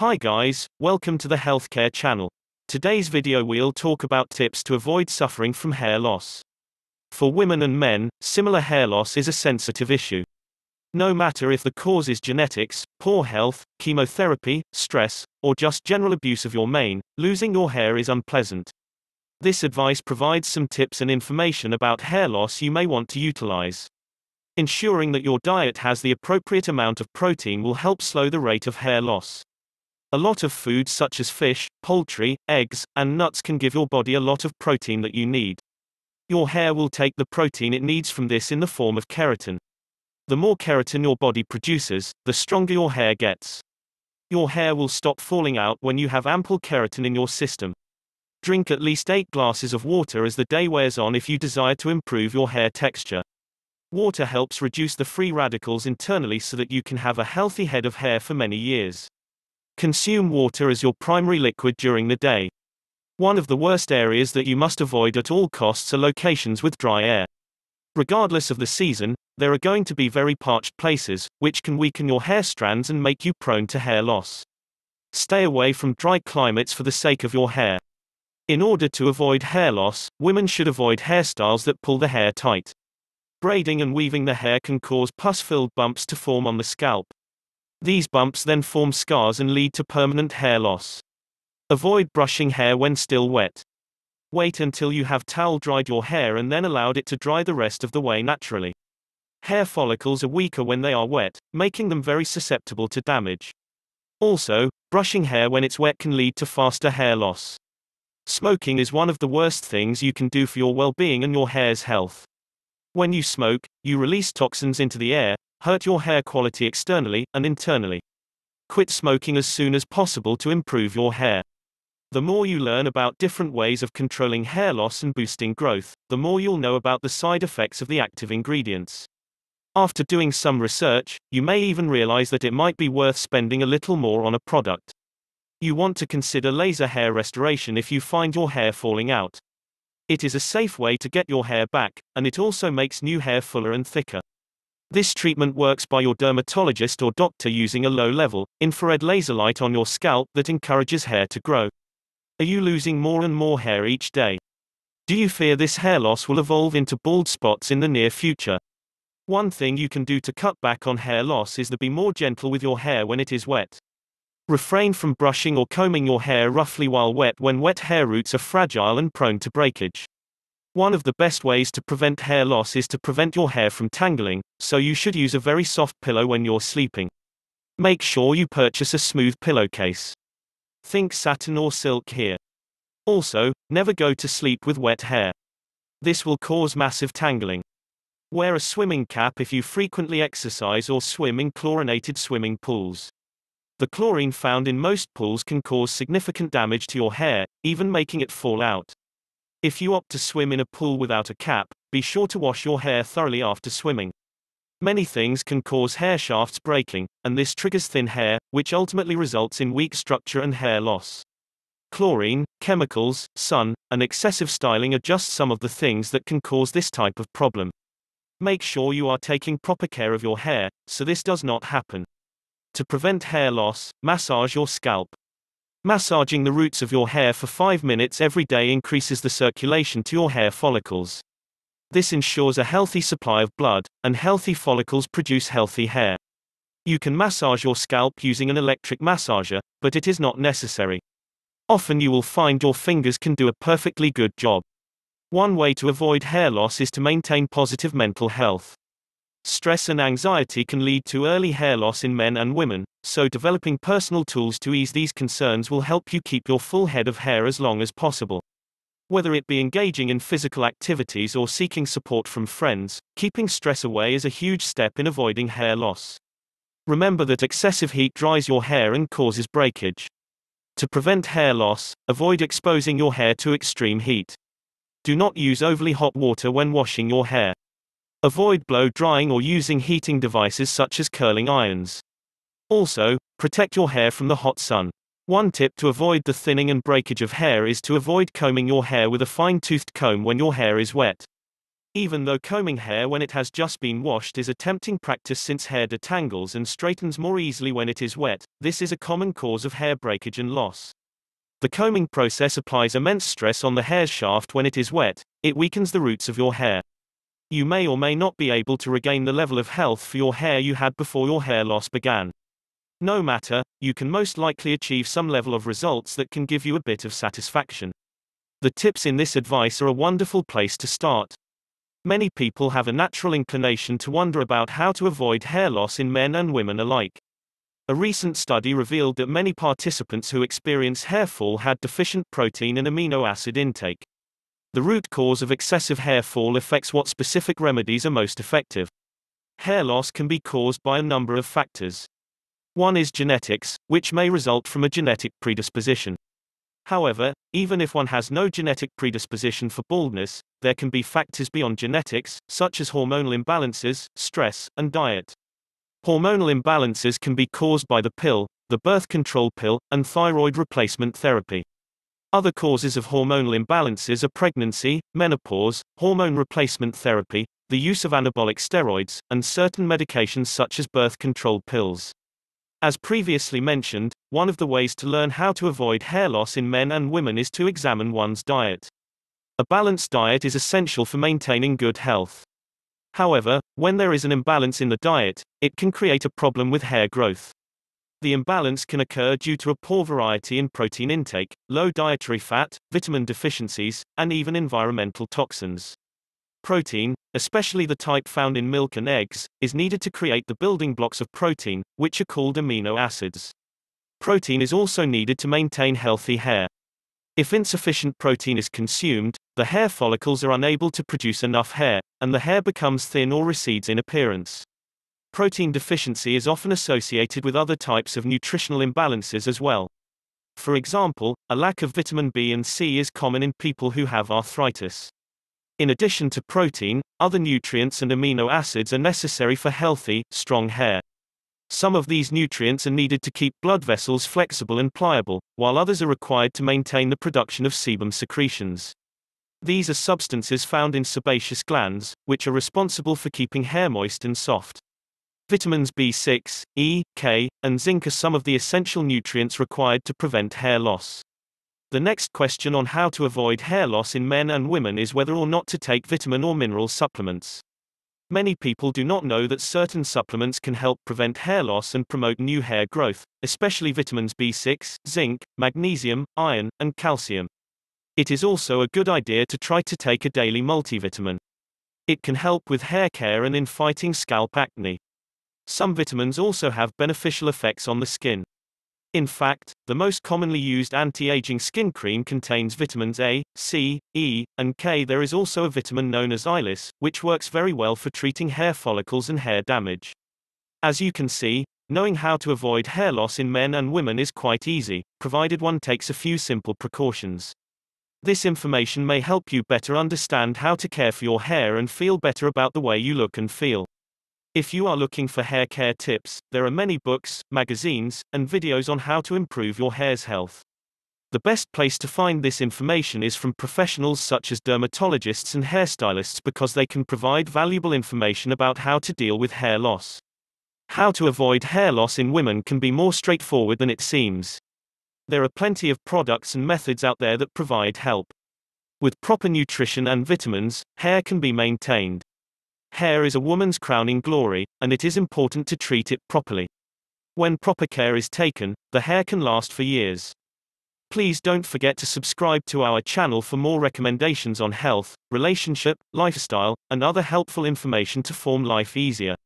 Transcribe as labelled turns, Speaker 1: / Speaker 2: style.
Speaker 1: Hi guys, welcome to the healthcare channel. Today's video we'll talk about tips to avoid suffering from hair loss. For women and men, similar hair loss is a sensitive issue. No matter if the cause is genetics, poor health, chemotherapy, stress, or just general abuse of your mane, losing your hair is unpleasant. This advice provides some tips and information about hair loss you may want to utilize. Ensuring that your diet has the appropriate amount of protein will help slow the rate of hair loss. A lot of food such as fish, poultry, eggs, and nuts can give your body a lot of protein that you need. Your hair will take the protein it needs from this in the form of keratin. The more keratin your body produces, the stronger your hair gets. Your hair will stop falling out when you have ample keratin in your system. Drink at least 8 glasses of water as the day wears on if you desire to improve your hair texture. Water helps reduce the free radicals internally so that you can have a healthy head of hair for many years. Consume water as your primary liquid during the day. One of the worst areas that you must avoid at all costs are locations with dry air. Regardless of the season, there are going to be very parched places, which can weaken your hair strands and make you prone to hair loss. Stay away from dry climates for the sake of your hair. In order to avoid hair loss, women should avoid hairstyles that pull the hair tight. Braiding and weaving the hair can cause pus filled bumps to form on the scalp. These bumps then form scars and lead to permanent hair loss. Avoid brushing hair when still wet. Wait until you have towel dried your hair and then allowed it to dry the rest of the way naturally. Hair follicles are weaker when they are wet, making them very susceptible to damage. Also, brushing hair when it's wet can lead to faster hair loss. Smoking is one of the worst things you can do for your well being and your hair's health. When you smoke, you release toxins into the air, hurt your hair quality externally and internally. Quit smoking as soon as possible to improve your hair. The more you learn about different ways of controlling hair loss and boosting growth, the more you'll know about the side effects of the active ingredients. After doing some research, you may even realize that it might be worth spending a little more on a product. You want to consider laser hair restoration if you find your hair falling out. It is a safe way to get your hair back, and it also makes new hair fuller and thicker. This treatment works by your dermatologist or doctor using a low-level, infrared laser light on your scalp that encourages hair to grow. Are you losing more and more hair each day? Do you fear this hair loss will evolve into bald spots in the near future? One thing you can do to cut back on hair loss is to be more gentle with your hair when it is wet. Refrain from brushing or combing your hair roughly while wet when wet hair roots are fragile and prone to breakage. One of the best ways to prevent hair loss is to prevent your hair from tangling, so you should use a very soft pillow when you're sleeping. Make sure you purchase a smooth pillowcase. Think satin or silk here. Also, never go to sleep with wet hair. This will cause massive tangling. Wear a swimming cap if you frequently exercise or swim in chlorinated swimming pools. The chlorine found in most pools can cause significant damage to your hair, even making it fall out. If you opt to swim in a pool without a cap, be sure to wash your hair thoroughly after swimming. Many things can cause hair shafts breaking, and this triggers thin hair, which ultimately results in weak structure and hair loss. Chlorine, chemicals, sun, and excessive styling are just some of the things that can cause this type of problem. Make sure you are taking proper care of your hair, so this does not happen. To prevent hair loss, massage your scalp. Massaging the roots of your hair for 5 minutes every day increases the circulation to your hair follicles. This ensures a healthy supply of blood, and healthy follicles produce healthy hair. You can massage your scalp using an electric massager, but it is not necessary. Often you will find your fingers can do a perfectly good job. One way to avoid hair loss is to maintain positive mental health. Stress and anxiety can lead to early hair loss in men and women, so developing personal tools to ease these concerns will help you keep your full head of hair as long as possible. Whether it be engaging in physical activities or seeking support from friends, keeping stress away is a huge step in avoiding hair loss. Remember that excessive heat dries your hair and causes breakage. To prevent hair loss, avoid exposing your hair to extreme heat. Do not use overly hot water when washing your hair. Avoid blow drying or using heating devices such as curling irons. Also, protect your hair from the hot sun. One tip to avoid the thinning and breakage of hair is to avoid combing your hair with a fine-toothed comb when your hair is wet. Even though combing hair when it has just been washed is a tempting practice since hair detangles and straightens more easily when it is wet, this is a common cause of hair breakage and loss. The combing process applies immense stress on the hair shaft when it is wet, it weakens the roots of your hair. You may or may not be able to regain the level of health for your hair you had before your hair loss began. No matter, you can most likely achieve some level of results that can give you a bit of satisfaction. The tips in this advice are a wonderful place to start. Many people have a natural inclination to wonder about how to avoid hair loss in men and women alike. A recent study revealed that many participants who experience hair fall had deficient protein and amino acid intake. The root cause of excessive hair fall affects what specific remedies are most effective. Hair loss can be caused by a number of factors. One is genetics, which may result from a genetic predisposition. However, even if one has no genetic predisposition for baldness, there can be factors beyond genetics, such as hormonal imbalances, stress, and diet. Hormonal imbalances can be caused by the pill, the birth control pill, and thyroid replacement therapy. Other causes of hormonal imbalances are pregnancy, menopause, hormone replacement therapy, the use of anabolic steroids, and certain medications such as birth control pills. As previously mentioned, one of the ways to learn how to avoid hair loss in men and women is to examine one's diet. A balanced diet is essential for maintaining good health. However, when there is an imbalance in the diet, it can create a problem with hair growth. The imbalance can occur due to a poor variety in protein intake, low dietary fat, vitamin deficiencies, and even environmental toxins. Protein, especially the type found in milk and eggs, is needed to create the building blocks of protein, which are called amino acids. Protein is also needed to maintain healthy hair. If insufficient protein is consumed, the hair follicles are unable to produce enough hair, and the hair becomes thin or recedes in appearance. Protein deficiency is often associated with other types of nutritional imbalances as well. For example, a lack of vitamin B and C is common in people who have arthritis. In addition to protein, other nutrients and amino acids are necessary for healthy, strong hair. Some of these nutrients are needed to keep blood vessels flexible and pliable, while others are required to maintain the production of sebum secretions. These are substances found in sebaceous glands, which are responsible for keeping hair moist and soft. Vitamins B6, E, K, and zinc are some of the essential nutrients required to prevent hair loss. The next question on how to avoid hair loss in men and women is whether or not to take vitamin or mineral supplements. Many people do not know that certain supplements can help prevent hair loss and promote new hair growth, especially vitamins B6, zinc, magnesium, iron, and calcium. It is also a good idea to try to take a daily multivitamin. It can help with hair care and in fighting scalp acne. Some vitamins also have beneficial effects on the skin. In fact, the most commonly used anti-aging skin cream contains vitamins A, C, E, and K. There is also a vitamin known as Ilis, which works very well for treating hair follicles and hair damage. As you can see, knowing how to avoid hair loss in men and women is quite easy, provided one takes a few simple precautions. This information may help you better understand how to care for your hair and feel better about the way you look and feel. If you are looking for hair care tips, there are many books, magazines, and videos on how to improve your hair's health. The best place to find this information is from professionals such as dermatologists and hairstylists because they can provide valuable information about how to deal with hair loss. How to avoid hair loss in women can be more straightforward than it seems. There are plenty of products and methods out there that provide help. With proper nutrition and vitamins, hair can be maintained. Hair is a woman's crowning glory, and it is important to treat it properly. When proper care is taken, the hair can last for years. Please don't forget to subscribe to our channel for more recommendations on health, relationship, lifestyle, and other helpful information to form life easier.